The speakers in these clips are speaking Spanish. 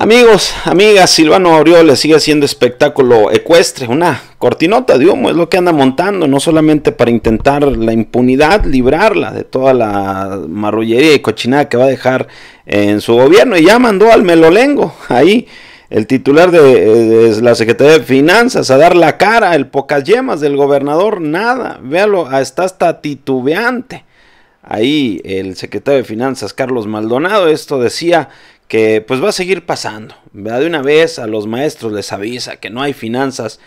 Amigos, amigas, Silvano Aureoles sigue haciendo espectáculo ecuestre, una cortinota de humo, es lo que anda montando, no solamente para intentar la impunidad, librarla de toda la marrullería y cochinada que va a dejar en su gobierno, y ya mandó al melolengo, ahí el titular de, la Secretaría de Finanzas a dar la cara, el pocas yemas del gobernador, nada, véalo, está hasta titubeante. Ahí el secretario de Finanzas, Carlos Maldonado, esto decía que pues va a seguir pasando. De una vez a los maestros les avisa que no hay finanzas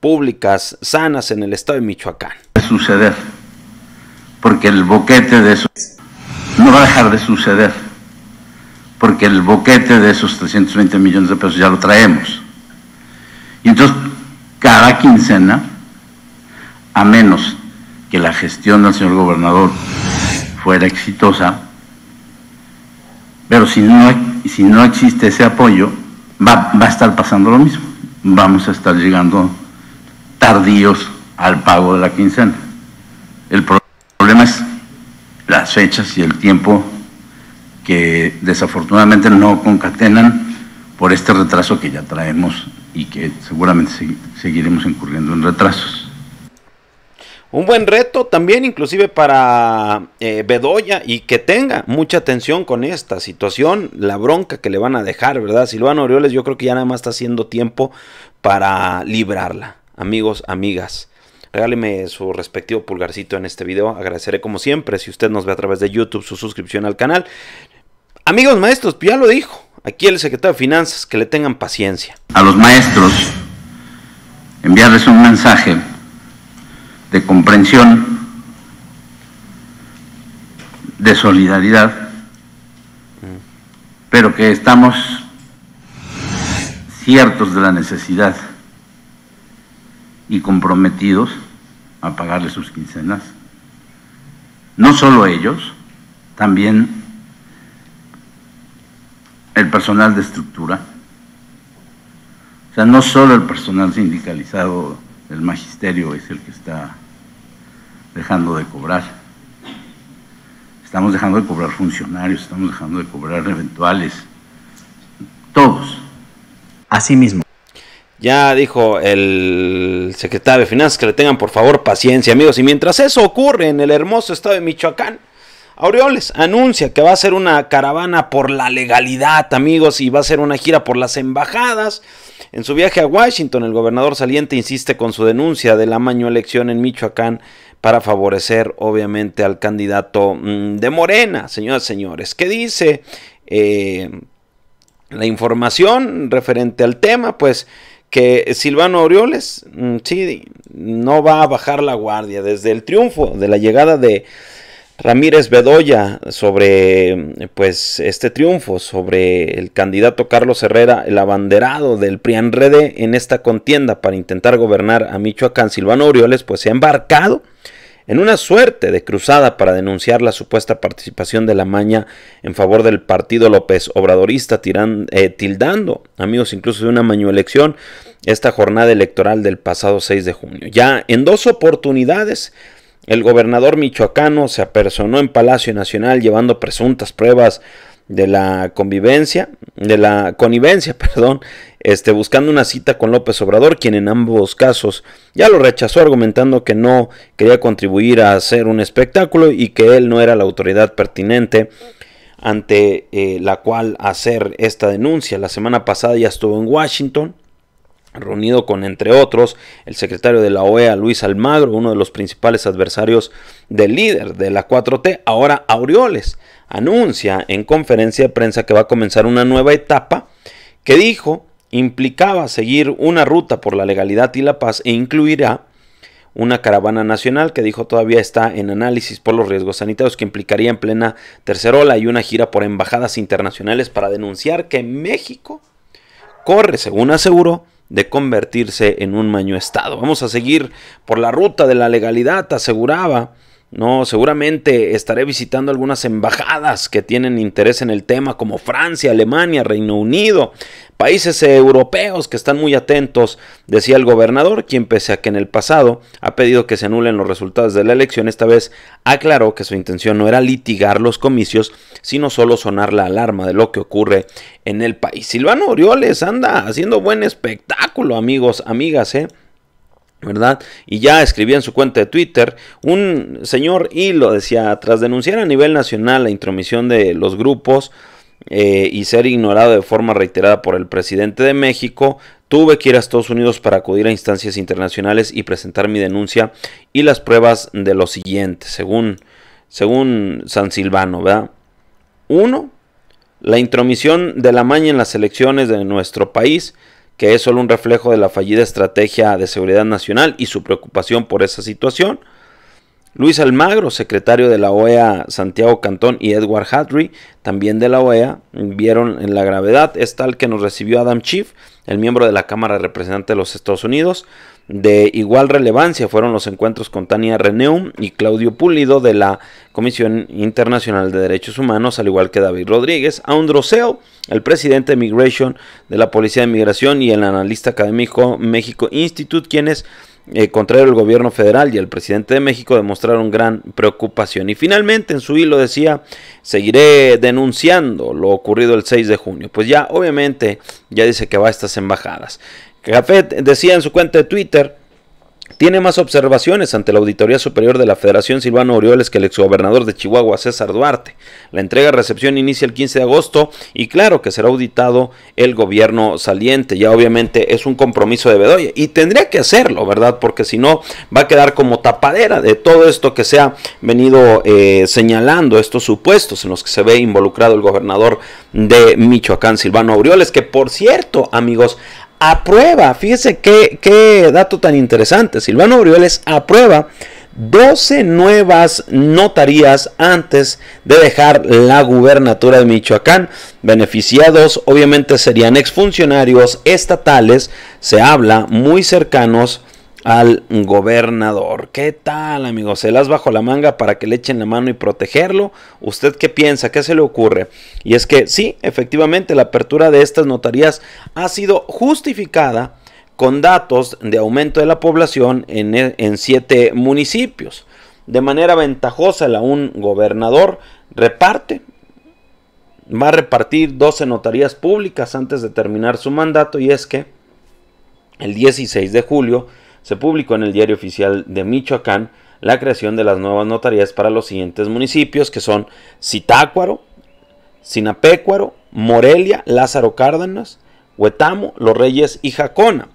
públicas sanas en el estado de Michoacán. suceder, porque el boquete de esos no va a dejar de suceder, porque el boquete de esos 320 millones de pesos ya lo traemos. Y entonces cada quincena, a menos que la gestión del señor gobernador fuera exitosa, pero si no hay y si no existe ese apoyo, va, va a estar pasando lo mismo. Vamos a estar llegando tardíos al pago de la quincena. El problema es las fechas y el tiempo que desafortunadamente no concatenan por este retraso que ya traemos y que seguramente seguiremos incurriendo en retrasos. Un buen reto también inclusive para eh, Bedoya y que tenga mucha atención con esta situación, la bronca que le van a dejar, ¿verdad? Silvano Orioles yo creo que ya nada más está haciendo tiempo para librarla. Amigos, amigas, regáleme su respectivo pulgarcito en este video. Agradeceré como siempre si usted nos ve a través de YouTube su suscripción al canal. Amigos maestros, pues ya lo dijo aquí el secretario de Finanzas, que le tengan paciencia. A los maestros, enviarles un mensaje de comprensión, de solidaridad, pero que estamos ciertos de la necesidad y comprometidos a pagarle sus quincenas. No solo ellos, también el personal de estructura, o sea, no solo el personal sindicalizado el magisterio es el que está dejando de cobrar. Estamos dejando de cobrar funcionarios, estamos dejando de cobrar eventuales, todos. Así mismo. Ya dijo el secretario de Finanzas que le tengan por favor paciencia, amigos. Y mientras eso ocurre en el hermoso estado de Michoacán, Aureoles anuncia que va a ser una caravana por la legalidad, amigos, y va a ser una gira por las embajadas. En su viaje a Washington, el gobernador saliente insiste con su denuncia de la elección en Michoacán para favorecer, obviamente, al candidato mm, de Morena, señoras y señores. ¿Qué dice eh, la información referente al tema? Pues que Silvano Aureoles, mm, sí, no va a bajar la guardia desde el triunfo de la llegada de Ramírez Bedoya sobre pues este triunfo sobre el candidato Carlos Herrera, el abanderado del PRIANREDE en esta contienda para intentar gobernar a Michoacán, Silvano Orioles pues se ha embarcado en una suerte de cruzada para denunciar la supuesta participación de la maña en favor del partido López Obradorista, tiran, eh, tildando, amigos, incluso de una elección esta jornada electoral del pasado 6 de junio. Ya en dos oportunidades el gobernador michoacano se apersonó en Palacio Nacional llevando presuntas pruebas de la convivencia, de la connivencia, perdón, este, buscando una cita con López Obrador, quien en ambos casos ya lo rechazó argumentando que no quería contribuir a hacer un espectáculo y que él no era la autoridad pertinente ante eh, la cual hacer esta denuncia. La semana pasada ya estuvo en Washington reunido con, entre otros, el secretario de la OEA, Luis Almagro, uno de los principales adversarios del líder de la 4T, ahora Aureoles, anuncia en conferencia de prensa que va a comenzar una nueva etapa que dijo implicaba seguir una ruta por la legalidad y la paz e incluirá una caravana nacional que dijo todavía está en análisis por los riesgos sanitarios que implicaría en plena tercera ola y una gira por embajadas internacionales para denunciar que México corre, según aseguró, de convertirse en un maño Estado. Vamos a seguir por la ruta de la legalidad, aseguraba no, seguramente estaré visitando algunas embajadas que tienen interés en el tema, como Francia, Alemania, Reino Unido, países europeos que están muy atentos, decía el gobernador, quien pese a que en el pasado ha pedido que se anulen los resultados de la elección, esta vez aclaró que su intención no era litigar los comicios, sino solo sonar la alarma de lo que ocurre en el país. Silvano Orioles anda haciendo buen espectáculo, amigos, amigas, ¿eh? ¿verdad? Y ya escribía en su cuenta de Twitter, un señor y lo decía, tras denunciar a nivel nacional la intromisión de los grupos eh, y ser ignorado de forma reiterada por el presidente de México, tuve que ir a Estados Unidos para acudir a instancias internacionales y presentar mi denuncia y las pruebas de lo siguiente, según, según San Silvano, ¿verdad? Uno, la intromisión de la maña en las elecciones de nuestro país, que es solo un reflejo de la fallida estrategia de seguridad nacional y su preocupación por esa situación. Luis Almagro, secretario de la OEA Santiago Cantón y Edward Hadry, también de la OEA, vieron en la gravedad. Es tal que nos recibió Adam Schiff, el miembro de la Cámara de Representantes de los Estados Unidos. De igual relevancia fueron los encuentros con Tania Reneum y Claudio Pulido de la Comisión Internacional de Derechos Humanos, al igual que David Rodríguez, a Droseo, el presidente de Migration de la Policía de Migración y el analista académico México Institute, quienes eh, contrario el gobierno federal y el presidente de México demostraron gran preocupación. Y finalmente en su hilo decía, seguiré denunciando lo ocurrido el 6 de junio. Pues ya, obviamente, ya dice que va a estas embajadas. Café decía en su cuenta de Twitter, tiene más observaciones ante la Auditoría Superior de la Federación Silvano Orioles que el exgobernador de Chihuahua, César Duarte. La entrega-recepción inicia el 15 de agosto y claro que será auditado el gobierno saliente. Ya obviamente es un compromiso de Bedoya y tendría que hacerlo, ¿verdad? Porque si no va a quedar como tapadera de todo esto que se ha venido eh, señalando, estos supuestos en los que se ve involucrado el gobernador de Michoacán, Silvano Orioles, que por cierto, amigos, aprueba, fíjese qué, qué dato tan interesante, Silvano Aureoles aprueba 12 nuevas notarías antes de dejar la gubernatura de Michoacán. Beneficiados obviamente serían exfuncionarios estatales, se habla muy cercanos al gobernador. ¿Qué tal, amigos? ¿Se las bajo la manga para que le echen la mano y protegerlo? ¿Usted qué piensa? ¿Qué se le ocurre? Y es que sí, efectivamente, la apertura de estas notarías ha sido justificada con datos de aumento de la población en, e, en siete municipios. De manera ventajosa, la un gobernador reparte va a repartir 12 notarías públicas antes de terminar su mandato y es que el 16 de julio se publicó en el Diario Oficial de Michoacán la creación de las nuevas notarías para los siguientes municipios, que son Zitácuaro, Sinapecuaro, Morelia, Lázaro Cárdenas, Huetamo, Los Reyes y Jacona.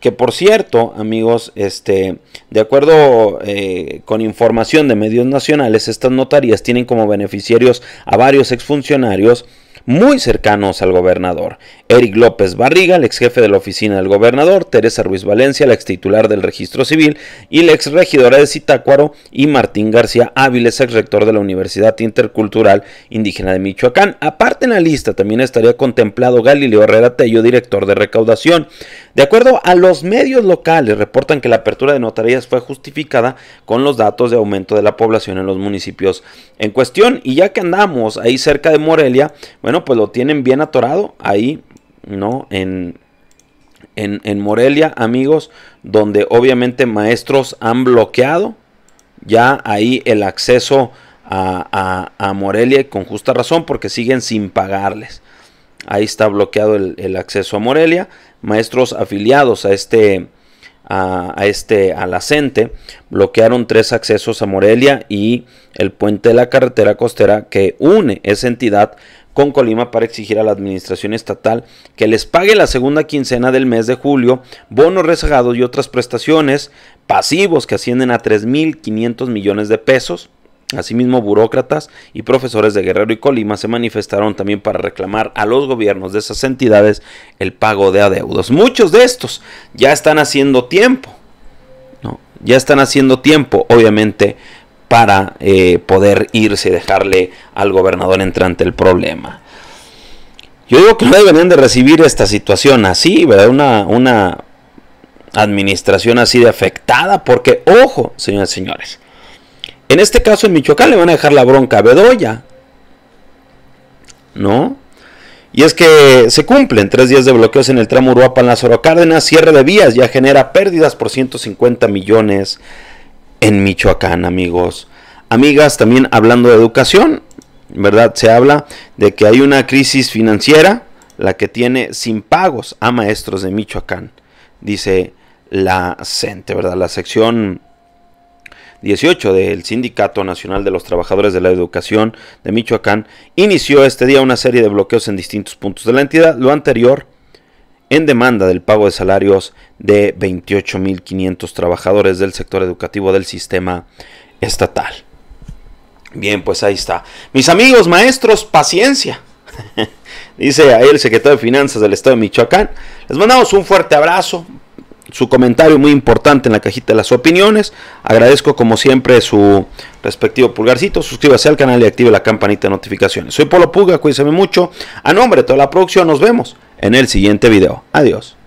Que por cierto, amigos, este, de acuerdo eh, con información de medios nacionales, estas notarías tienen como beneficiarios a varios exfuncionarios muy cercanos al gobernador. Eric López Barriga, el ex jefe de la oficina del gobernador, Teresa Ruiz Valencia, la ex titular del registro civil y la ex regidora de Citácuaro y Martín García Áviles, ex rector de la Universidad Intercultural Indígena de Michoacán. Aparte en la lista también estaría contemplado Galileo Herrera Tello, director de recaudación. De acuerdo a los medios locales, reportan que la apertura de notarías fue justificada con los datos de aumento de la población en los municipios en cuestión. Y ya que andamos ahí cerca de Morelia, bueno, pues lo tienen bien atorado ahí ¿no? En, en, en Morelia, amigos, donde obviamente maestros han bloqueado ya ahí el acceso a, a, Morelia y con justa razón porque siguen sin pagarles. Ahí está bloqueado el, acceso a Morelia. Maestros afiliados a este, a, este bloquearon tres accesos a Morelia y el puente de la carretera costera que une esa entidad con Colima para exigir a la administración estatal que les pague la segunda quincena del mes de julio, bonos rezagados y otras prestaciones, pasivos que ascienden a 3.500 millones de pesos. Asimismo, burócratas y profesores de Guerrero y Colima se manifestaron también para reclamar a los gobiernos de esas entidades el pago de adeudos. Muchos de estos ya están haciendo tiempo. ¿no? Ya están haciendo tiempo, obviamente para eh, poder irse y dejarle al gobernador entrante el problema. Yo digo que no deberían de recibir esta situación así, ¿verdad? Una, una administración así de afectada, porque, ojo, señoras y señores, en este caso en Michoacán le van a dejar la bronca a Bedoya, ¿no? Y es que se cumplen tres días de bloqueos en el tramo Uruapan-Lázaro Cárdenas, cierre de vías ya genera pérdidas por 150 millones en Michoacán, amigos. Amigas, también hablando de educación, ¿verdad? Se habla de que hay una crisis financiera, la que tiene sin pagos a maestros de Michoacán, dice la CENTE, ¿verdad? La sección 18 del Sindicato Nacional de los Trabajadores de la Educación de Michoacán inició este día una serie de bloqueos en distintos puntos de la entidad. Lo anterior en demanda del pago de salarios de 28.500 trabajadores del sector educativo del sistema estatal. Bien, pues ahí está. Mis amigos maestros, paciencia. Dice ahí el secretario de Finanzas del Estado de Michoacán. Les mandamos un fuerte abrazo. Su comentario muy importante en la cajita de las opiniones. Agradezco como siempre su respectivo pulgarcito. Suscríbase al canal y active la campanita de notificaciones. Soy Polo Puga, cuídense mucho. A nombre de toda la producción, nos vemos en el siguiente video. Adiós.